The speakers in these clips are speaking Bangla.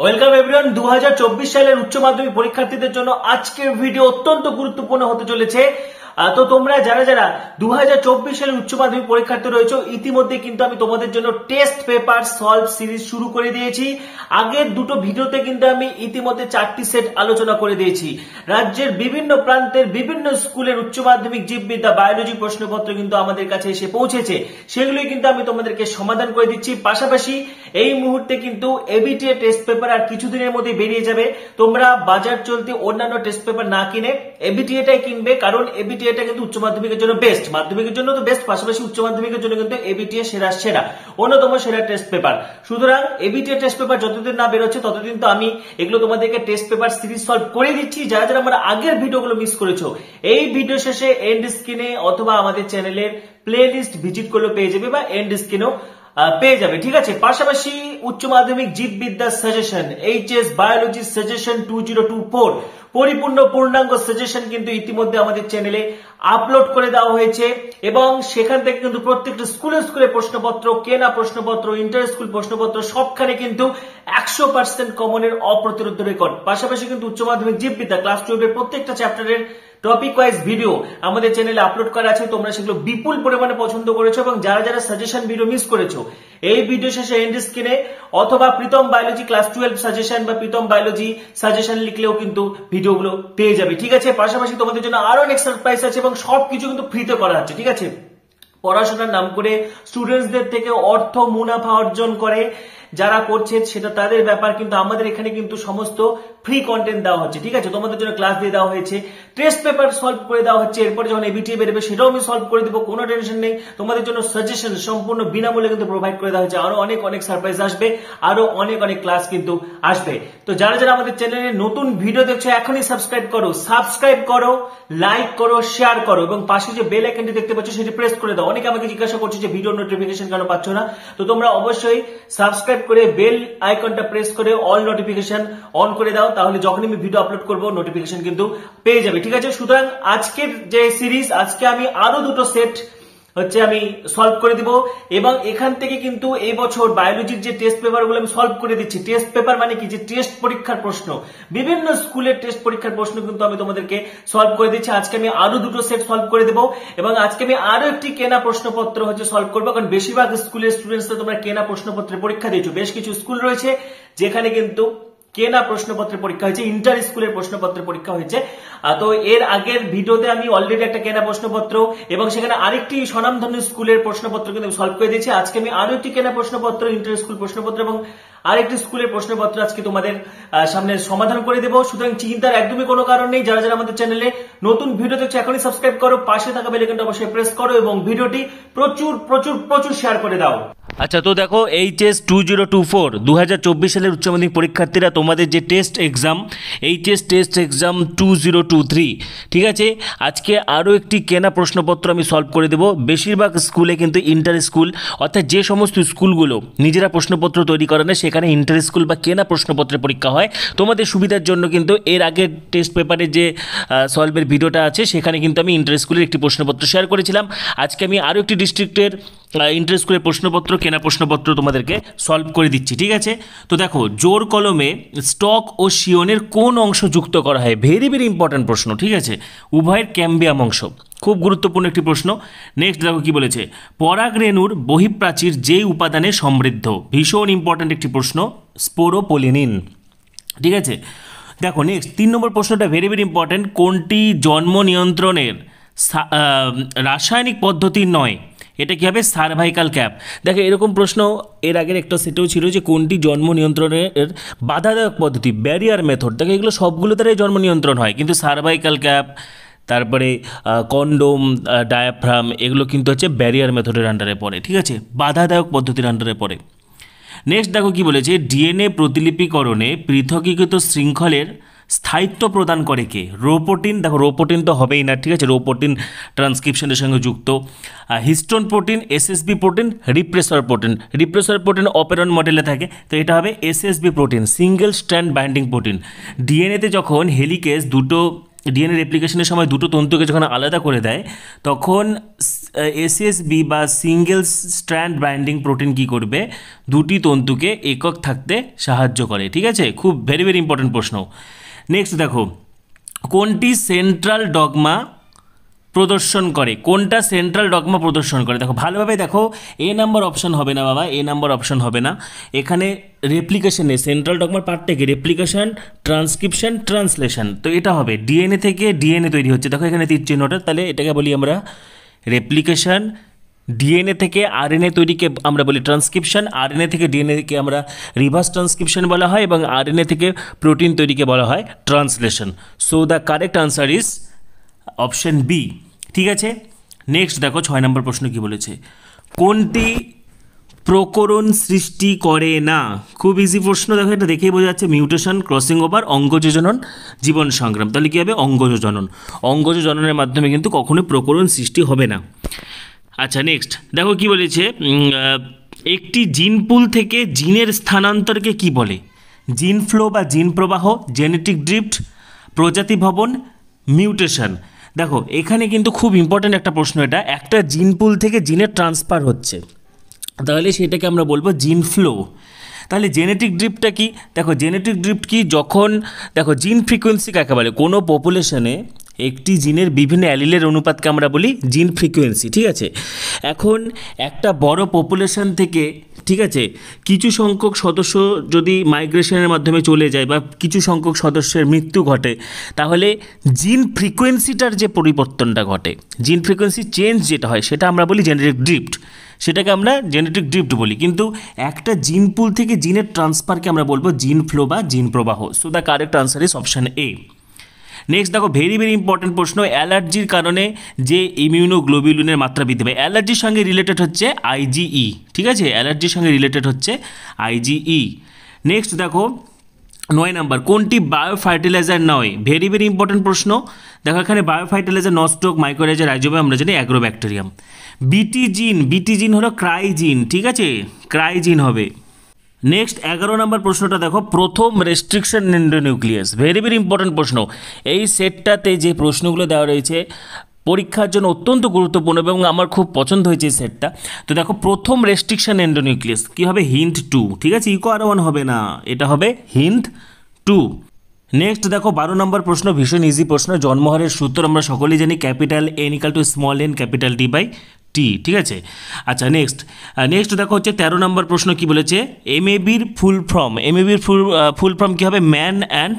ওয়েলকাম এভরিওয়ান দু সালের উচ্চ মাধ্যমিক পরীক্ষার্থীদের জন্য আজকের ভিডিও অত্যন্ত গুরুত্বপূর্ণ হতে চলেছে তো তোমরা যারা যারা দু সালের উচ্চ মাধ্যমিক পরীক্ষার্থী রয়েছে ইতিমধ্যে কিন্তু আমি তোমাদের জন্য টেস্ট পেপার সলভ সিরিজ শুরু করে দিয়েছি আগের দুটো ভিডিওতে কিন্তু আমি ইতিমধ্যে চারটি সেট আলোচনা করে দিয়েছি রাজ্যের বিভিন্ন প্রান্তের বিভিন্ন স্কুলের উচ্চ মাধ্যমিক জীববিদ্যা বায়োলজি প্রশ্নপত্র কিন্তু আমাদের কাছে এসে পৌঁছেছে সেগুলি কিন্তু আমি তোমাদেরকে সমাধান করে দিচ্ছি পাশাপাশি এই মুহূর্তে কিন্তু এবিটিএ টেস্ট পেপার আর কিছুদিনের মধ্যে বেরিয়ে যাবে তোমরা বাজার চলতি অন্যান্য টেস্ট পেপার না কিনে এবিটিএটাই কিনবে কারণ এবিটি এটা কিন্তু উচ্চ মাধ্যমিকের জন্য বেস্ট মাধ্যমিকের জন্য তো বেস্ট পাশাপাশি উচ্চ মাধ্যমিকের জন্য কিন্তু এবিটিএ সেরা সেরা অন্যতম সেরা টেস্ট পেপার সুতরাং এবিটিএ টেস্ট পেপার যতদিন না বেরোচ্ছে ততদিন তো আমি এগুলো তোমাদেরকে টেস্ট পেপার সিরিজ সলভ করে দিচ্ছি যারা যারা আমার আগের ভিডিওগুলো মিস করেছো এই ভিডিও শেষে এন্ড স্ক্রিনে অথবা আমাদের চ্যানেলের প্লেলিস্ট ভিজিট করলে পেয়ে যাবে বা এন্ড স্ক্রিনেও পেয়ে যাবে ঠিক আছে পাশাপাশি উচ্চ মাধ্যমিক জীববিদ্যা suggestion HS biology suggestion two zero two four পরিপূর্ণ পূর্ণাঙ্গ সাজেশন কিন্তু ইতিমধ্যে আমাদের চ্যানেলে আপলোড করে দেওয়া হয়েছে এবং সেখান থেকে কিন্তু প্রত্যেকটা স্কুলে স্কুলে প্রশ্নপত্র কেনা প্রশ্নপত্র ইন্টার স্কুল প্রশ্নপত্র সবখানে কিন্তু একশো পার্সেন্ট কমনের অপ্রতিরোধ রেকর্ড পাশাপাশি কিন্তু উচ্চ মাধ্যমিক জীববিদ্যা ক্লাস টুয়েলভের প্রত্যেকটা চ্যাপ্টারের টপিক ওয়াইজ ভিডিও আমাদের চ্যানেলে আপলোড করা আছে তোমরা সেগুলো বিপুল পরিমাণে পছন্দ করেছো এবং যারা যারা সাজেশন ভিডিও মিস করেছো এই ভিডিও শেষে এন্ড স্ক্রিনে অথবা Pritam biology class twelve suggestion বা প্রীতম বায়োলজি সাজেশন লিখলেও কিন্তু ভিডিওগুলো পেয়ে যাবে ঠিক আছে পাশাপাশি তোমাদের জন্য আরো অনেক সারপ্রাইজ আছে এবং সবকিছু কিন্তু ফ্রিতে করা হচ্ছে ঠিক আছে পড়াশোনার নাম করে স্টুডেন্টসদের থেকে অর্থ মুনাফা অর্জন করে যারা করছে সেটা তাদের ব্যাপার কিন্তু আমাদের এখানে কিন্তু সমস্ত ফ্রি কন্টেন্ট দেওয়া হচ্ছে ঠিক আছে তোমাদের জন্য ক্লাস দিয়ে দেওয়া হয়েছে টেস্ট পেপার সলভ করে দেওয়া হচ্ছে এরপর যখন এবিটি বেরোবে সেটাও আমি সলভ করে দেবো কোনো টেনশন নেই তোমাদের জন্য সাজেশন সম্পূর্ণ বিনামূল্যে কিন্তু প্রোভাইড করে দেওয়া হচ্ছে আরো অনেক অনেক সারপ্রাইজ আসবে আরো অনেক অনেক ক্লাস কিন্তু আসবে তো যারা যারা আমাদের চ্যানেলে নতুন ভিডিও দেখছো এখনই সাবস্ক্রাইব করো সাবস্ক্রাইব করো লাইক করো শেয়ার করো এবং পাশে যে বেল আইকনটি দেখতে পাচ্ছ সেটি প্রেস করে দাও অনেকে আমাকে জিজ্ঞাসা করছে যে ভিডিও নোটিফিকেশন কেন পাচ্ছ না তো তোমরা অবশ্যই সাবস্ক্রাইব সাবস্ক্রাইব করে বেল আইকনটা প্রেস করে অল নোটিফিকেশন অন করে দাও তাহলে যখনই আমি ভিডিও আপলোড করব নোটিফিকেশন কিন্তু পেয়ে যাবে ঠিক আছে সুতরাং আজকের যে সিরিজ আজকে আমি আরো দুটো সেট হচ্ছে আমি সলভ করে দিব এবং এখান থেকে কিন্তু এই বছর বায়োলজির যে টেস্ট পেপারগুলো আমি সলভ করে দিচ্ছি টেস্ট পেপার মানে কি যে টেস্ট পরীক্ষার প্রশ্ন বিভিন্ন স্কুলের টেস্ট পরীক্ষার প্রশ্ন কিন্তু আমি তোমাদেরকে সলভ করে দিচ্ছি আজকে আমি আরো দুটো সেট সলভ করে দেব এবং আজকে আমি আরো একটি কেনা প্রশ্নপত্র হচ্ছে সলভ করবো কারণ বেশিরভাগ স্কুলের স্টুডেন্টসরা তোমরা কেনা প্রশ্নপত্রে পরীক্ষা দিয়েছো বেশ কিছু স্কুল রয়েছে যেখানে কিন্তু কেনা প্রশ্নপত্রের পরীক্ষা হয়েছে ইন্টার স্কুলের প্রশ্নপত্রের পরীক্ষা হয়েছে তো এর আগের ভিডিওতে আমি অলরেডি একটা কেনা প্রশ্নপত্র এবং সেখানে আরেকটি স্বনামধন্য স্কুলের প্রশ্নপত্র কিন্তু সলভ করে দিয়েছি আজকে আমি আরো একটি কেনা প্রশ্নপত্র ইন্টার স্কুল প্রশ্নপত্র এবং আরেকটি স্কুলের প্রশ্নপত্র আজকে তোমাদের সামনে সমাধান করে দেবো সুতরাং চিন্তার একদমই কোনো কারণ নেই যারা যারা আমাদের চ্যানেলে নতুন ভিডিও দেখছো এখনই সাবস্ক্রাইব করো পাশে থাকা বেলাইকনটা অবশ্যই প্রেস করো এবং ভিডিওটি প্রচুর প্রচুর প্রচুর শেয়ার করে দাও আচ্ছা তো দেখো HS two zero two four দু হাজার চব্বিশ সালের উচ্চমাধ্যমিক পরীক্ষার্থীরা তোমাদের যে test exam HS test exam two zero two three ঠিক আছে আজকে আরও একটি কেনা প্রশ্নপত্র আমি সলভ করে দেবো বেশিরভাগ স্কুলে কিন্তু ইন্টার স্কুল অর্থাৎ যে সমস্ত স্কুলগুলো নিজেরা প্রশ্নপত্র তৈরি করে না সেখানে ইন্টার স্কুল বা কেনা প্রশ্নপত্রের পরীক্ষা হয় তোমাদের সুবিধার জন্য কিন্তু এর আগে টেস্ট পেপারে যে সলভের ভিডিওটা আছে সেখানে কিন্তু আমি ইন্টার স্কুলের একটি প্রশ্নপত্র শেয়ার করেছিলাম আজকে আমি আরও একটি ডিস্ট্রিক্টের ইন্টার স্কুলে প্রশ্নপত্র কেনা প্রশ্নপত্র তোমাদেরকে সলভ করে দিচ্ছি ঠিক আছে তো দেখো জোর কলমে স্টক ও শিওনের কোন অংশ যুক্ত করা হয় ভেরি ভেরি ইম্পর্ট্যান্ট প্রশ্ন ঠিক আছে উভয়ের ক্যাম্বিয়াম অংশ খুব গুরুত্বপূর্ণ একটি প্রশ্ন নেক্সট দেখো কি বলেছে পরাগ রেণুর বহিঃপ্রাচীর যেই উপাদানে সমৃদ্ধ ভীষণ ইম্পর্ট্যান্ট একটি প্রশ্ন স্পোরোপোলিনিন ঠিক আছে দেখো নেক্সট তিন নম্বর প্রশ্নটা ভেরি ভেরি ইম্পর্ট্যান্ট কোনটি জন্ম নিয়ন্ত্রণের রাসায়নিক পদ্ধতি নয় এটা কী হবে সার্ভাইকাল ক্যাপ দেখো এরকম প্রশ্ন এর আগের একটা সেটেও ছিল যে কোনটি জন্ম নিয়ন্ত্রণের বাধাদায়ক পদ্ধতি ব্যারিয়ার মেথড দেখো এগুলো সবগুলো তারাই জন্ম নিয়ন্ত্রণ হয় কিন্তু সার্ভাইকাল ক্যাপ তারপরে কন্ডোম ডায়াফ্রাম এগুলো কিন্তু হচ্ছে ব্যারিয়ার মেথডের আন্ডারে পড়ে ঠিক আছে বাধাদায়ক পদ্ধতির আন্ডারে পড়ে নেক্সট দেখো কি বলেছে ডিএনএ প্রতিলিপিকরণে পৃথকীকৃত শৃঙ্খলের স্থায়িত্ব প্রদান করে কে রোপোটিন দেখো রোপোটিন তো হবেই না ঠিক আছে রোপোটিন ট্রান্সক্রিপশনের সঙ্গে যুক্ত histone protein SSB protein repressor protein repressor protein operon মডেলে থাকে তো এটা হবে SSB protein single strand binding protein ডিএনএতে যখন হেলিকেস দুটো ডিএনএ রেপ্লিকেশনের সময় দুটো তন্তুকে যখন আলাদা করে দেয় তখন এসএসবি বা সিঙ্গেল স্ট্র্যান্ড বাইন্ডিং প্রোটিন কি করবে দুটি তন্তুকে একক থাকতে সাহায্য করে ঠিক আছে খুব ভেরি ভেরি ইম্পর্টেন্ট প্রশ্ন নেক্সট দেখো কোনটি সেন্ট্রাল ডগমা প্রদর্শন করে কোনটা সেন্ট্রাল ডগমা প্রদর্শন করে দেখো ভালোভাবে দেখো এ নাম্বার অপশন হবে না বাবা এ নাম্বার অপশন হবে না এখানে রেপ্লিকেশনে সেন্ট্রাল ডগমার পার্ট রেপ্লিকেশন ট্রান্সক্রিপশন ট্রান্সলেশন তো এটা হবে ডিএনএ থেকে ডিএনএ তৈরি হচ্ছে দেখো এখানে তীর চিহ্নটা তাহলে এটাকে বলি আমরা রেপ্লিকেশন ডিএনএ থেকে আরএনএ তৈরিকে আমরা বলি ট্রান্সক্রিপশন আরএনএ থেকে ডিএনএকে আমরা রিভার্স ট্রান্সক্রিপশন বলা হয় এবং আরএনএ থেকে প্রোটিন তৈরিকে বলা হয় translation so the correct answer is option B ঠিক আছে নেক্সট দেখো ছয় নম্বর প্রশ্ন কি বলেছে কোনটি প্রকরণ সৃষ্টি করে না খুব ইজি প্রশ্ন দেখো এটা দেখেই বোঝা যাচ্ছে মিউটেশন ক্রসিং ওভার অঙ্গযোজনন জীবন সংগ্রাম তাহলে কী হবে অঙ্গযোজনন অঙ্গযোজননের মাধ্যমে কিন্তু কখনোই প্রকরণ সৃষ্টি হবে না আচ্ছা নেক্সট দেখো কি বলেছে একটি জিন পুল থেকে জিনের স্থানান্তরকে কি বলে জিন ফ্লো বা জিন প্রবাহ জেনেটিক ড্রিফ্ট প্রজাতি ভবন মিউটেশন দেখো এখানে কিন্তু খুব ইম্পর্ট্যান্ট একটা প্রশ্ন এটা একটা জিন পুল থেকে জিনের ট্রান্সফার হচ্ছে তাহলে সেটাকে আমরা বলবো জিন ফ্লো তাহলে জেনেটিক ড্রিপটা কি দেখো জেনেটিক ড্রিপ কি যখন দেখো জিন ফ্রিকোয়েন্সি কাকে বলে কোনো পপুলেশনে একটি জিনের বিভিন্ন অ্যালিলের অনুপাতকে আমরা বলি জিন ফ্রিকোয়েন্সি ঠিক আছে এখন একটা বড় পপুলেশন থেকে ঠিক আছে কিছু সংখ্যক সদস্য যদি মাইগ্রেশনের মাধ্যমে চলে যায় বা কিছু সংখ্যক সদস্যের মৃত্যু ঘটে তাহলে জিন ফ্রিকোয়েন্সিটার যে পরিবর্তনটা ঘটে জিন ফ্রিকোয়েন্সি চেঞ্জ যেটা হয় সেটা আমরা বলি জেনেটিক ড্রিফট সেটাকে আমরা জেনেটিক ড্রিফট বলি কিন্তু একটা জিন পুল থেকে জিনের ট্রান্সফারকে আমরা বলবো জিন ফ্লো বা জিন প্রবাহ so the correct answer is option A next দেখো ভেরি ভেরি ইম্পর্টেন্ট প্রশ্ন অ্যালার্জির কারণে যে ইমিউনোগ্লোবিউলিনের মাত্রা বৃদ্ধি পায় অ্যালার্জির সঙ্গে রিলেটেড হচ্ছে আইজিই e, ঠিক আছে অ্যালার্জির সঙ্গে রিলেটেড হচ্ছে আইজিই নেক্সট e। দেখো নয় নাম্বার কোনটি বায়ো ফার্টিলাইজার নয় ভেরি ভেরি ইম্পর্টেন্ট প্রশ্ন দেখো এখানে বায়ো ফার্টিলাইজার নস্টক মাইক্রোলাইজার আইজোবে আমরা জানি অ্যাগ্রোব্যাকটেরিয়াম বিটিজিন বিটিজিন হলো ক্রাইজিন ঠিক আছে ক্রাইজিন হবে নেক্সট এগারো নম্বর প্রশ্নটা দেখো প্রথম restriction nucleus very very important প্রশ্ন এই সেটটাতে যে প্রশ্নগুলো দেওয়া রয়েছে পরীক্ষার জন্য অত্যন্ত গুরুত্বপূর্ণ এবং আমার খুব পছন্দ হয়েছে এই সেটটা তো দেখো প্রথম রেস্ট্রিকশন এন্ডো নিউক্লিয়াস কী হবে হিন্ট টু ঠিক আছে ইকো আর ওয়ান হবে না এটা হবে হিন্ট টু নেক্সট দেখো বারো নম্বর প্রশ্ন ভীষণ ইজি প্রশ্ন জন্মহারের সূত্র আমরা সকলেই জানি capital N equal to small N capital D by T ঠিক আছে আচ্ছা নেক্সট নেক্সট দেখো হচ্ছে তেরো নম্বর প্রশ্ন কি বলেছে এম বির ফুল ফর্ম এম বির ফুল ফুল ফর্ম কী হবে man and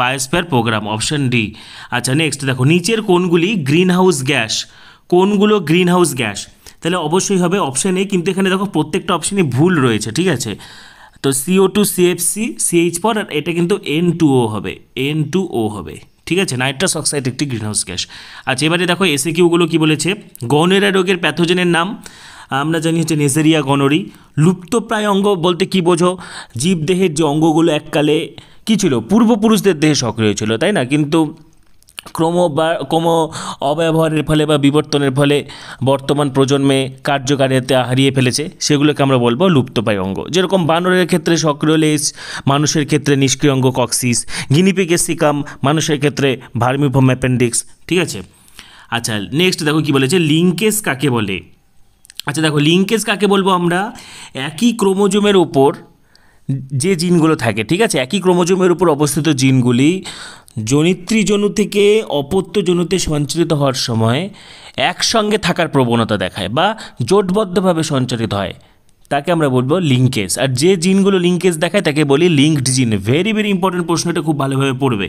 biosphere programme option D আচ্ছা নেক্সট দেখো নিচের কোনগুলি গ্রিন হাউস গ্যাস কোনগুলো গ্রিন হাউস গ্যাস তাহলে অবশ্যই হবে অপশান এ কিন্তু এখানে দেখো প্রত্যেকটা অপশানে ভুল রয়েছে ঠিক আছে তো সিও টু সিএফসি সিএইচ পর আর এটা কিন্তু এন টু ও হবে এন টু ও হবে ঠিক আছে নাইট্রাস অক্সাইড একটি গ্রিনহাউস গ্যাস আচ্ছা এবারে দেখো এসে কিউগুলো কী বলেছে গনেরা রোগের প্যাথোজেনের নাম আমরা জানি হচ্ছে নেজেরিয়া গনরি লুপ্তপ্রায় অঙ্গ বলতে কি বোঝো জীবদেহের যে অঙ্গগুলো এককালে কী ছিল পূর্বপুরুষদের দেহে সক্রিয় ছিল তাই না কিন্তু ক্রম বা ক্রম অব্যবহারের ফলে বা বিবর্তনের ফলে বর্তমান প্রজন্মে কার্যকারিতা হারিয়ে ফেলেছে সেগুলোকে আমরা বলবো লুপ্তপায় অঙ্গ যেরকম বানরের ক্ষেত্রে সক্রিয় লেজ মানুষের ক্ষেত্রে নিষ্ক্রিয় অঙ্গ কক্সিস গিনিপিকে সিকাম মানুষের ক্ষেত্রে ভার্মিভম অ্যাপেন্ডিক্স ঠিক আছে আচ্ছা নেক্সট দেখো কি বলেছে লিঙ্কেজ কাকে বলে আচ্ছা দেখো লিঙ্কেজ কাকে বলবো আমরা একই ক্রোমোজোমের ওপর যে জিনগুলো থাকে ঠিক আছে একই ক্রোমোজোমের উপর অবস্থিত জিনগুলি জনিত্রী জনু থেকে অপত্য জনুতে সঞ্চালিত হওয়ার সময় একসঙ্গে থাকার প্রবণতা দেখায় বা জোটবদ্ধভাবে সঞ্চালিত হয় তাকে আমরা বলবো লিঙ্কেজ আর যে জিনগুলো লিঙ্কেজ দেখায় তাকে বলি লিঙ্কড জিন ভেরি ভেরি ইম্পর্টেন্ট প্রশ্নটা খুব ভালোভাবে পড়বে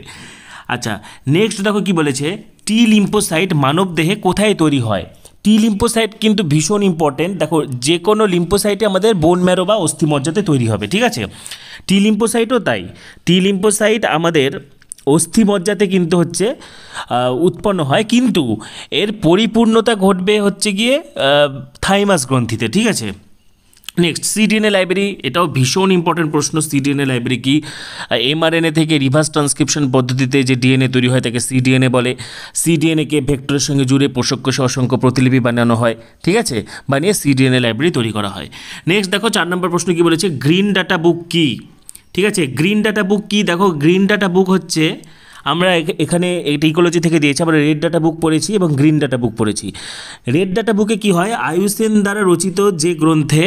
আচ্ছা নেক্সট দেখো কি বলেছে টি লিম্পোসাইট মানব দেহে কোথায় তৈরি হয় টি লিম্পোসাইট কিন্তু ভীষণ ইম্পর্টেন্ট দেখো যে কোনো লিম্পোসাইটে আমাদের বোন ম্যারো বা অস্থিমজ্জাতে তৈরি হবে ঠিক আছে টি লিম্পোসাইটও তাই টি লিম্পোসাইট আমাদের অস্থিমজ্জাতে কিন্তু হচ্ছে উৎপন্ন হয় কিন্তু এর পরিপূর্ণতা ঘটবে হচ্ছে গিয়ে থাইমাস গ্রন্থিতে ঠিক আছে নেক্সট সিডিএনএ লাইব্রেরি এটাও ভীষণ ইম্পর্টেন্ট প্রশ্ন সিডিএনএ লাইব্রেরি কি এমআরএনএ থেকে রিভার্স ট্রান্সক্রিপশন পদ্ধতিতে যে ডিএনএ তৈরি হয় তাকে সিডিএনএ বলে সিডিএনএকে ভেক্টরের সঙ্গে জুড়ে পোষককোষে অসংখ্য প্রতিলিপি বানানো হয় ঠিক আছে বানিয়ে সিডিএনএ লাইব্রেরি তৈরি করা হয় নেক্সট দেখো চার নম্বর প্রশ্ন কি বলেছে গ্রিন ডাটা বুক কি ঠিক আছে গ্রিন ডাটা বুক কি দেখো গ্রিন ডাটা বুক হচ্ছে আমরা এখানে এটা ইকোলজি থেকে দিয়েছি আমরা রেড ডাটা বুক পড়েছি এবং গ্রিন ডাটা বুক পড়েছি রেড ডাটা বুকে কি হয় আয়ুসেন দ্বারা রচিত যে গ্রন্থে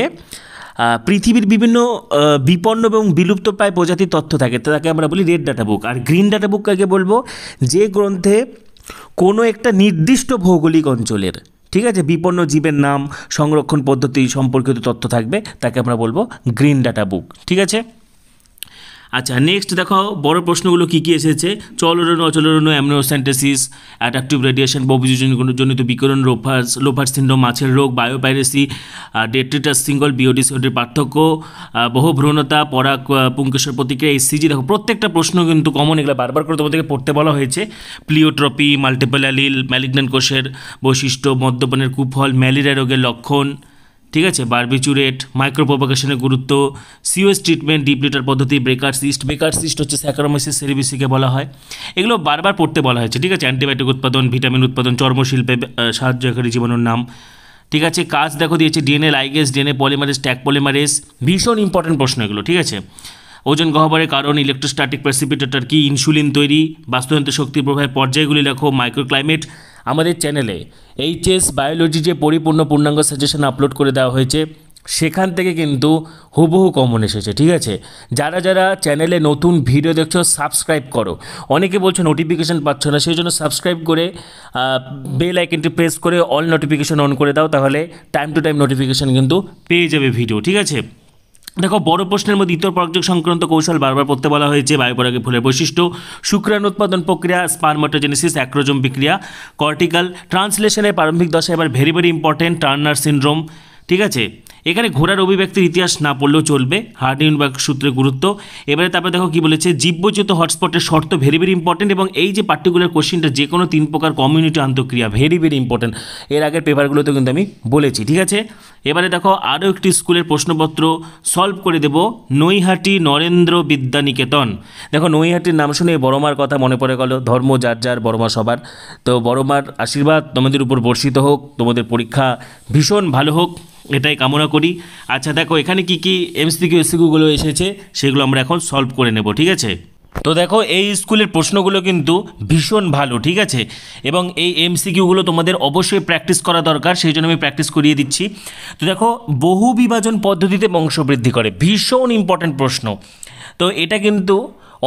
পৃথিবীর বিভিন্ন বিপন্ন এবং বিলুপ্তপ্রায় প্রজাতির তথ্য থাকে তাকে আমরা বলি রেড ডাটা বুক আর গ্রিন ডাটা বুক কাকে বলবো যে গ্রন্থে কোনো একটা নির্দিষ্ট ভৌগোলিক অঞ্চলের ঠিক আছে বিপন্ন জীবের নাম সংরক্ষণ পদ্ধতি সম্পর্কিত তথ্য থাকবে তাকে আমরা বলবো গ্রিন ডাটা বুক ঠিক আছে আচ্ছা নেক্সট দেখো বড় প্রশ্নগুলো কী কী এসেছে চলরণ অচলরণ অ্যামনোসেন্টেসিস অ্যাডাক্টিভ রেডিয়েশন জনিত বিকরণ লোফার্স লোফার সিন্ড্রোম মাছের রোগ বায়োপাইরেসি ডেট্রিটাস সিঙ্গল বিওডিসিওডির পার্থক্য বহু ভ্রণতা পরাগ পুঙ্কেশ্বর প্রতিক্রিয়া এসসিজি দেখো প্রত্যেকটা প্রশ্ন কিন্তু কমন এগুলো বারবার করে তোমাদেরকে পড়তে বলা হয়েছে প্লিওট্রপি মাল্টিপল অ্যালিল ম্যালিগন্যান্ট কোষের বৈশিষ্ট্য মদ্যপানের কুফল ম্যালেরিয়া রোগের লক্ষণ ঠিক আছে বার্বিচুরেট রেট মাইক্রোপ্রোপাগেশনের গুরুত্ব সিওএস ট্রিটমেন্ট ডিপ্লিটার পদ্ধতি ব্রেকার সিস্ট ব্রেকার সিস্ট হচ্ছে স্যাকারোমাইসিস সেরিবিসিকে বলা হয় এগুলো বারবার পড়তে বলা হয়েছে ঠিক আছে অ্যান্টিবায়োটিক উৎপাদন ভিটামিন উৎপাদন চর্মশিল্পে সাহায্যকারী জীবনের নাম ঠিক আছে কাজ দেখো দিয়েছে DNA ligase DNA polymerase Taq polymerase ভীষণ ইম্পর্টেন্ট প্রশ্ন এগুলো ঠিক আছে ওজন গহ্বরের কারণ ইলেকট্রোস্ট্যাটিক প্রেসিপিটেটর কি ইনসুলিন তৈরি বাস্তুতন্ত্র শক্তি প্রবাহের পর্যায়গুলি লেখো মাইক্রোক্লাইমেট আমাদের চ্যানেলে এইচএস বায়োলজি যে পরিপূর্ণ পূর্ণাঙ্গ সাজেশন আপলোড করে দেওয়া হয়েছে সেখান থেকে কিন্তু হুবহু কমন এসেছে ঠিক আছে যারা যারা চ্যানেলে নতুন ভিডিও দেখছো সাবস্ক্রাইব করো অনেকে বলছো নোটিফিকেশান পাচ্ছ না সেই জন্য সাবস্ক্রাইব করে বেল আইকনটি প্রেস করে অল নোটিফিকেশান অন করে দাও তাহলে টাইম টু টাইম নোটিফিকেশান কিন্তু পেয়ে যাবে ভিডিও ঠিক আছে দেখো বড় প্রশ্নের মধ্যে ইতর পরাগযোগ সংক্রান্ত কৌশল বারবার পড়তে বলা হয়েছে বায়ুপরাগে ফুলের বৈশিষ্ট্য শুক্রাণু উৎপাদন প্রক্রিয়া স্পার্মাটোজেনেসিস অ্যাক্রোজম বিক্রিয়া কর্টিক্যাল ট্রান্সলেশনের প্রারম্ভিক দশা এবার very very important Turner syndrome ঠিক আছে এখানে ঘোড়ার অভিব্যক্তির ইতিহাস না পড়লেও চলবে হার্ডিনবার্গ সূত্রে গুরুত্ব এবারে তারপরে দেখো কি বলেছে জীববৈচিত হটস্পটের শর্ত ভেরি ভেরি ইম্পর্টেন্ট এবং এই যে পার্টিকুলার কোশ্চিনটা যে কোনো তিন প্রকার কমিউনিটি আন্তঃক্রিয়া ভেরি ভেরি ইম্পর্টেন্ট এর আগের পেপারগুলোতে কিন্তু আমি বলেছি ঠিক আছে এবারে দেখো আরও একটি স্কুলের প্রশ্নপত্র সলভ করে দেব নৈহাটি নরেন্দ্র বিদ্যা নিকেতন দেখো নৈহাটির নাম শুনে বড়মার কথা মনে পড়ে গেল ধর্ম যার যার বড়মা সবার তো বড়মার আশীর্বাদ তোমাদের উপর বর্ষিত হোক তোমাদের পরীক্ষা ভীষণ ভালো হোক এটাই কামনা করি আচ্ছা দেখো এখানে কি কি এমসিকিউ এসিকিউগুলো এসেছে সেগুলো আমরা এখন সলভ করে নেব ঠিক আছে তো দেখো এই স্কুলের প্রশ্নগুলো কিন্তু ভীষণ ভালো ঠিক আছে এবং এই এমসিকিউগুলো তোমাদের অবশ্যই প্র্যাকটিস করা দরকার সেই জন্য আমি প্র্যাকটিস করিয়ে দিচ্ছি তো দেখো বহু বিভাজন পদ্ধতিতে বংশবৃদ্ধি করে ভীষণ ইম্পর্ট্যান্ট প্রশ্ন তো এটা কিন্তু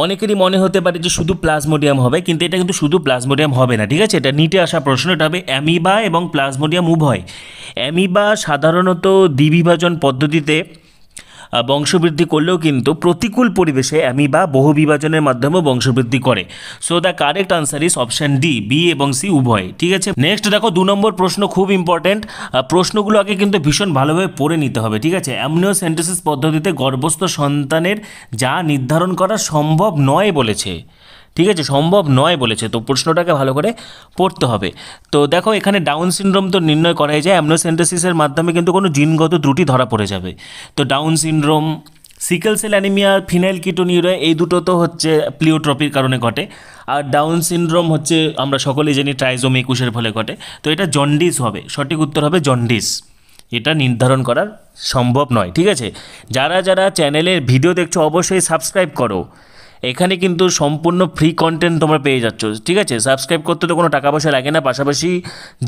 অনেকেরই মনে হতে পারে যে শুধু প্লাজমোডিয়াম হবে কিন্তু এটা কিন্তু শুধু প্লাজমোডিয়াম হবে না ঠিক আছে এটা নিটে আসা প্রশ্ন এটা হবে অ্যামিবা এবং প্লাজমোডিয়াম উভয় অ্যামিবা সাধারণত দ্বিবিভাজন পদ্ধতিতে বংশবৃদ্ধি করলেও কিন্তু প্রতিকূল পরিবেশে অ্যামিবা বহু বিভাজনের মাধ্যমেও বংশবৃদ্ধি করে so the correct answer is option D B এবং সি উভয় ঠিক আছে নেক্সট দেখো দু নম্বর প্রশ্ন খুব ইম্পর্টেন্ট প্রশ্নগুলো আগে কিন্তু ভীষণ ভালোভাবে পড়ে নিতে হবে ঠিক আছে অ্যামনিও সেন্টেসিস পদ্ধতিতে গর্ভস্থ সন্তানের যা নির্ধারণ করা সম্ভব নয় বলেছে ঠিক আছে সম্ভব নয় বলেছে তো প্রশ্নটাকে ভালো করে পড়তে হবে তো দেখো এখানে ডাউন সিনড্রোম তো নির্ণয় করাই যায় অ্যামনোসেন্টাসিসের মাধ্যমে কিন্তু কোনো জিনগত ত্রুটি ধরা পড়ে যাবে তো Down syndrome sickle cell anaemia phenylketonuria এই দুটো তো হচ্ছে প্লিওট্রপির কারণে ঘটে আর ডাউন সিনড্রোম হচ্ছে আমরা সকলেই জানি ট্রাইজোম একুশের ফলে ঘটে তো এটা জন্ডিস হবে সঠিক উত্তর হবে জন্ডিস এটা নির্ধারণ করার সম্ভব নয় ঠিক আছে যারা যারা চ্যানেলের ভিডিও দেখছো অবশ্যই সাবস্ক্রাইব করো এখানে কিন্তু সম্পূর্ণ ফ্রি কন্টেন্ট তোমরা পেয়ে যাচ্ছ ঠিক আছে সাবস্ক্রাইব করতে তো কোনো টাকা পয়সা লাগে না পাশাপাশি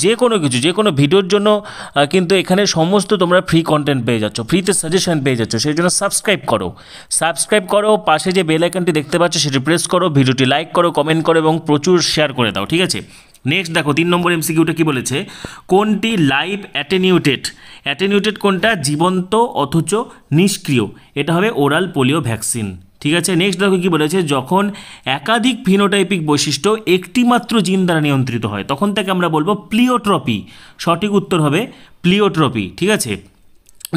যে কোনো কিছু যে কোনো ভিডিওর জন্য কিন্তু এখানে সমস্ত তোমরা ফ্রি কন্টেন্ট পেয়ে যাচ্ছ ফ্রিতে সাজেশন পেয়ে যাচ্ছ সেই জন্য সাবস্ক্রাইব করো সাবস্ক্রাইব করো পাশে যে বেল আইকনটি দেখতে পাচ্ছ সেটি প্রেস করো ভিডিওটি লাইক করো কমেন্ট করো এবং প্রচুর শেয়ার করে দাও ঠিক আছে নেক্সট দেখো তিন নম্বর এমসিকিউটা কি বলেছে কোনটি লাইভ অ্যাটেনিউটেড অ্যাটেনিউটেড কোনটা জীবন্ত অথচ নিষ্ক্রিয় এটা হবে ওরাল পোলিও ভ্যাকসিন ঠিক আছে নেক্সট দেখো কি বলেছে যখন একাধিক ফিনোটাইপিক বৈশিষ্ট্য একটিমাত্র জিন দ্বারা নিয়ন্ত্রিত হয় তখন তাকে আমরা বলবো প্লিওট্রপি সঠিক উত্তর হবে প্লিওট্রপি ঠিক আছে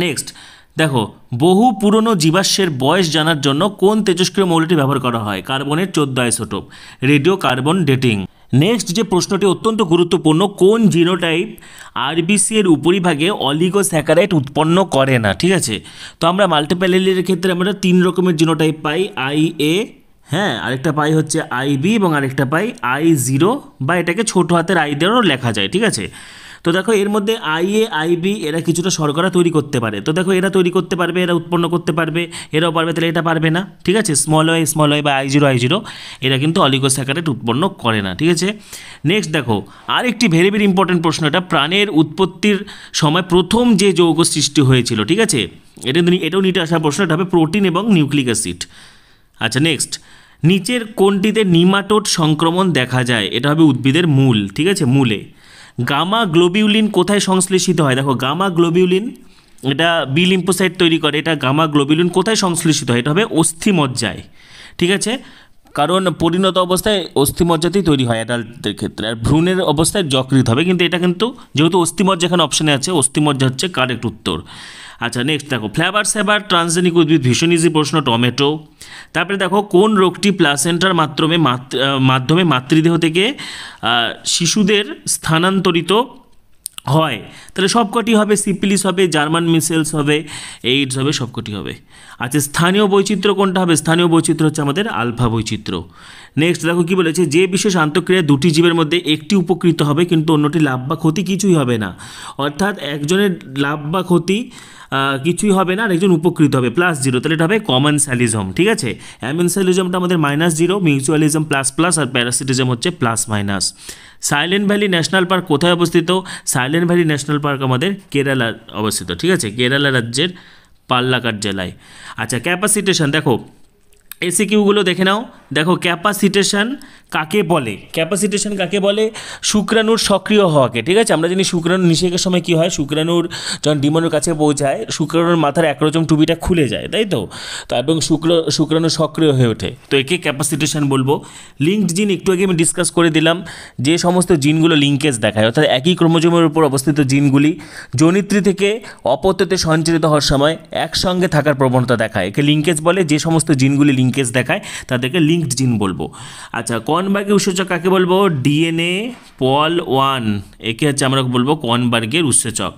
নেক্সট দেখো বহু পুরনো জীবাশ্মের বয়স জানার জন্য কোন তেজস্ক্রিয় মৌলটি ব্যবহার করা হয় কার্বনের চোদ্দ isotope radiocarbon dating next যে প্রশ্নটি অত্যন্ত গুরুত্বপূর্ণ কোন জিনোটাইপ আরবিসি এর উপরিভাগে স্যাকারাইট উৎপন্ন করে না ঠিক আছে তো আমরা মাল্টিপ্যাল ক্ষেত্রে আমরা তিন রকমের জিনোটাইপ পাই আই এ হ্যাঁ আরেকটা পাই হচ্ছে আইবি এবং আরেকটা পাই আই জিরো বা এটাকে ছোট হাতের আই দিয়েও লেখা যায় ঠিক আছে তো দেখো এর মধ্যে আইএ আইবি এরা কিছুটা শর্করা তৈরি করতে পারে তো দেখো এরা তৈরি করতে পারবে এরা উৎপন্ন করতে পারবে এরাও পারবে তাহলে এটা পারবে না ঠিক আছে স্মল ওয়াই স্মল ওয়াই বা আই জিরো আই জিরো এরা কিন্তু স্যাকারেট উৎপন্ন করে না ঠিক আছে নেক্সট দেখো আর একটি ভেরি ভেরি ইম্পর্টেন্ট প্রশ্ন এটা প্রাণের উৎপত্তির সময় প্রথম যে যৌগ সৃষ্টি হয়েছিল ঠিক আছে এটা এটাও নিতে আসা প্রশ্ন এটা হবে প্রোটিন এবং নিউক্লিক অ্যাসিড আচ্ছা নেক্সট নিচের কোনটিতে নিমাটোড সংক্রমণ দেখা যায় এটা হবে উদ্ভিদের মূল ঠিক আছে মূলে গামা গ্লোবিউলিন কোথায় সংশ্লেষিত হয় দেখো গামা গ্লোবিউলিন এটা বিলিম্পোসাইট তৈরি করে এটা গামা গ্লোবিউলিন কোথায় সংশ্লেষিত হয় এটা হবে অস্থিমজ্জায় ঠিক আছে কারণ পরিণত অবস্থায় অস্থিমজ্জাতেই তৈরি হয় অ্যাডাল্টের ক্ষেত্রে আর ভ্রূণের অবস্থায় যকৃত হবে কিন্তু এটা কিন্তু যেহেতু অস্থিমজ্জা এখানে অপশানে আছে অস্থিমজ্জা হচ্ছে কারেক্ট উত্তর আচ্ছা নেক্সট দেখো ফ্লেভার সেভার ট্রান্সজেনিক উদ্ভিদ ভীষণ ইজি প্রশ্ন টমেটো তারপরে দেখো কোন রোগটি প্লাসেন্টার মাধ্যমে মাধ্যমে মাতৃদেহ থেকে শিশুদের স্থানান্তরিত হয় তাহলে সবকটি হবে সিপিলিস হবে জার্মান মিসেলস হবে এইডস হবে সবকটি হবে আচ্ছা স্থানীয় বৈচিত্র্য কোনটা হবে স্থানীয় বৈচিত্র্য হচ্ছে আমাদের আলফা বৈচিত্র্য নেক্সট দেখো কি বলেছে যে বিশেষ আন্তঃক্রিয়া দুটি জীবের মধ্যে একটি উপকৃত হবে কিন্তু অন্যটি লাভ বা ক্ষতি কিছুই হবে না অর্থাৎ একজনের লাভ বা ক্ষতি কিছুই হবে না আর একজন উপকৃত হবে প্লাস জিরো তাহলে এটা হবে কমন স্যালিজম ঠিক আছে অ্যামেনস্যালিজমটা আমাদের minus zero mutualism plus plus আর প্যারাসিটিজম হচ্ছে plus minus Silent Valley National Park কোথায় অবস্থিত সাইলেন্ট ভ্যালি ন্যাশনাল পার্ক আমাদের কেরালার অবস্থিত ঠিক আছে কেরালা রাজ্যের পাল্লাকাট জেলায় আচ্ছা ক্যাপাসিটেশন দেখো এসিকিউগুলো দেখে নাও দেখো ক্যাপাসিটেশন কাকে বলে ক্যাপাসিটেশন কাকে বলে শুক্রাণুর সক্রিয় হওয়াকে ঠিক আছে আমরা জানি শুক্রাণু নিষেকের সময় কি হয় শুক্রাণুর যখন ডিমনের কাছে পৌঁছায় শুক্রাণুর মাথার একরকম টুপিটা খুলে যায় তাই তো এবং শুক্র শুক্রাণু সক্রিয় হয়ে ওঠে তো একে ক্যাপাসিটেশন বলবো লিঙ্কড জিন একটু আগে আমি ডিসকাস করে দিলাম যে সমস্ত জিনগুলো লিঙ্কেজ দেখায় অর্থাৎ একই ক্রমজমের উপর অবস্থিত জিনগুলি জনিত্রী থেকে অপত্যতে সঞ্চালিত হওয়ার সময় একসঙ্গে থাকার প্রবণতা দেখায় একে লিঙ্কেজ বলে যে সমস্ত জিনগুলি লিঙ্ক লিঙ্কেজ দেখায় তাদেরকে লিঙ্কড জিন বলবো আচ্ছা কনবার্গের উৎসেচক কাকে বলবো ডিএনএ পল ওয়ান একে হচ্ছে আমরা বলবো কনবার্গের উৎসেচক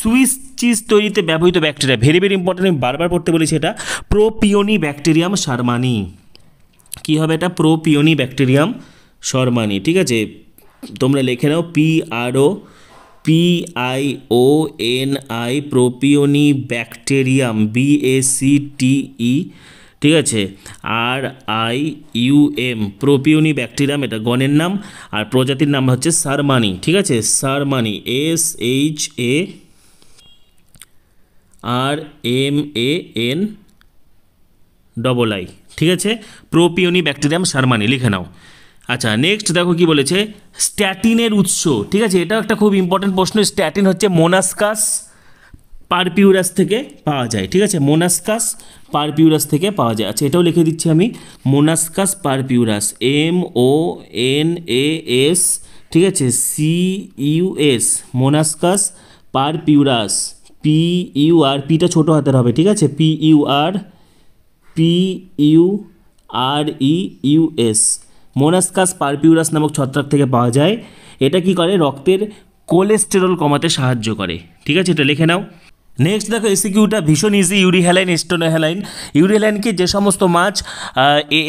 সুইস চিজ তৈরিতে ব্যবহৃত ব্যাকটেরিয়া ভেরি ভেরি ইম্পর্টেন্ট আমি বারবার পড়তে বলেছি এটা প্রোপিওনি ব্যাকটেরিয়াম সারমানি কি হবে এটা প্রোপিওনি ব্যাকটেরিয়াম সরমানি ঠিক আছে তোমরা লেখে নাও পিআরও আরও P I O N I propioni bacterium B A C T E ঠিক আছে R I U M propioni bacterium এটা গণের নাম আর প্রজাতির নাম হচ্ছে সারমানি ঠিক আছে shermanii S H A R M A N double I ঠিক আছে প্রোপিউনি ব্যাকটেরিয়াম সারমানি লিখে নাও আচ্ছা নেক্সট দেখো কি বলেছে স্ট্যাটিনের উৎস ঠিক আছে এটা একটা খুব ইম্পর্টেন্ট প্রশ্ন স্ট্যাটিন হচ্ছে মোনাসকাস পারপিউরাস থেকে পাওয়া যায় ঠিক আছে মোনাসকাস পারপিউরাস থেকে পাওয়া যায় আচ্ছা এটাও লিখে দিচ্ছি আমি Monascus purpureus M O N A S ঠিক আছে C U S Monascus purpureus P U R পিটা ছোটো হাতের হবে ঠিক আছে P U R P U R E U S Monascus purpureus নামক ছত্রাক থেকে পাওয়া যায় এটা কি করে রক্তের কোলেস্টেরল কমাতে সাহায্য করে ঠিক আছে এটা লিখে নাও নেক্সট দেখো এসিকিউটা ভীষণ easy euryhaline stenohaline ইউরি হ্যালাইনকে যে সমস্ত মাছ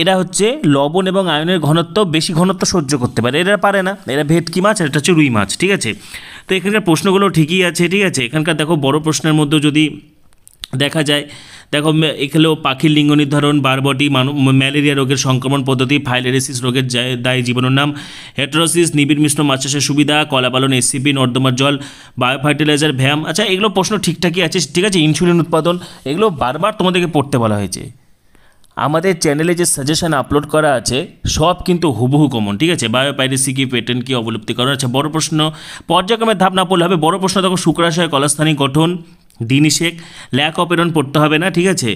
এরা হচ্ছে লবণ এবং আয়নের ঘনত্ব বেশি ঘনত্ব সহ্য করতে পারে এরা পারে না এরা ভেটকি মাছ আর এটা হচ্ছে রুই মাছ ঠিক আছে তো এখানকার প্রশ্নগুলো ঠিকই আছে ঠিক আছে এখানকার দেখো বড় প্রশ্নের মধ্যে যদি দেখা যায় দেখো এখানেও পাখির লিঙ্গ নির্ধারণ বারবটি ম্যালেরিয়া রোগের সংক্রমণ পদ্ধতি ফাইলেরিসিস রোগের দায় জীবনের নাম হেট্রোসিস নিবিড় মিশ্র মাছ চাষের সুবিধা কলাপালন এসিপি নর্দমার জল বায়ো ফার্টিলাইজার ভ্যাম আচ্ছা এগুলো প্রশ্ন ঠিকঠাকই আছে ঠিক আছে ইনসুলিন উৎপাদন এগুলো বারবার তোমাদেরকে পড়তে বলা হয়েছে আমাদের চ্যানেলে যে সাজেশান আপলোড করা আছে সব কিন্তু হুবহু কমন ঠিক আছে বায়োপাইরেসি কি পেটেন্ট কি অবলুপ্তি করা আচ্ছা বড় প্রশ্ন পর্যায়ক্রমের ধাপ না পড়লে হবে বড় প্রশ্ন তখন শুক্রাশয় কলাস্থানী গঠন দিনই শেখ ল্যাক অপেরন পড়তে হবে না ঠিক আছে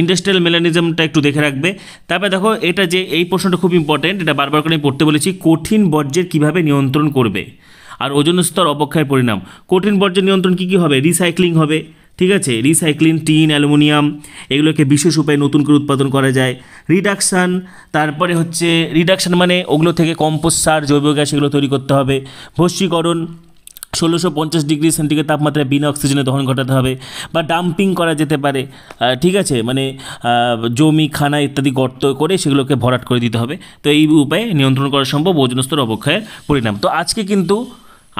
ইন্ডাস্ট্রিয়াল মেলানিজমটা একটু দেখে রাখবে তারপরে দেখো এটা যে এই প্রশ্নটা খুব ইম্পর্টেন্ট এটা বারবার করে আমি পড়তে বলেছি কঠিন বর্জ্যের কিভাবে নিয়ন্ত্রণ করবে আর ওজন স্তর অবক্ষয় পরিণাম কঠিন বর্জ্য নিয়ন্ত্রণ কী কী হবে রিসাইক্লিং হবে ঠিক আছে রিসাইক্লিং টিন অ্যালুমিনিয়াম এগুলোকে বিশেষ উপায়ে নতুন করে উৎপাদন করা যায় রিডাকশান তারপরে হচ্ছে রিডাকশান মানে ওগুলো থেকে কম্পোস্ট সার জৈব গ্যাস এগুলো তৈরি করতে হবে ভস্মীকরণ ষোলোশো পঞ্চাশ ডিগ্রি সেন্টিগ্রেড তাপমাত্রায় বিনা অক্সিজেনে দহন ঘটাতে হবে বা ডাম্পিং করা যেতে পারে ঠিক আছে মানে জমি খানা ইত্যাদি গর্ত করে সেগুলোকে ভরাট করে দিতে হবে তো এই উপায়ে নিয়ন্ত্রণ করা সম্ভব ওজন স্তর অবক্ষয়ের পরিণাম তো আজকে কিন্তু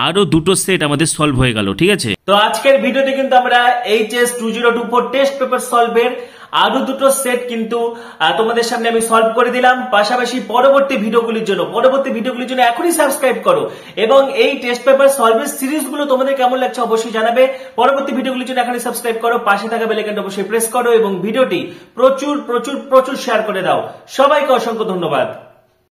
আরও দুটো সেট আমাদের সলভ হয়ে গেল ঠিক আছে তো আজকের ভিডিওতে কিন্তু আমরা HS two zero two four test paper সলভের আরো দুটো সেট কিন্তু তোমাদের সামনে আমি সলভ করে দিলাম পাশাপাশি পরবর্তী ভিডিওগুলির জন্য পরবর্তী ভিডিওগুলির জন্য এখনই সাবস্ক্রাইব করো এবং এই টেস্ট পেপার সলভের সিরিজগুলো তোমাদের কেমন লাগছে অবশ্যই জানাবে পরবর্তী ভিডিওগুলির জন্য এখনই সাবস্ক্রাইব করো পাশে থাকা বেলাইকনটা অবশ্যই প্রেস করো এবং ভিডিওটি প্রচুর প্রচুর প্রচুর শেয়ার করে দাও সবাইকে অসংখ্য ধন্যবাদ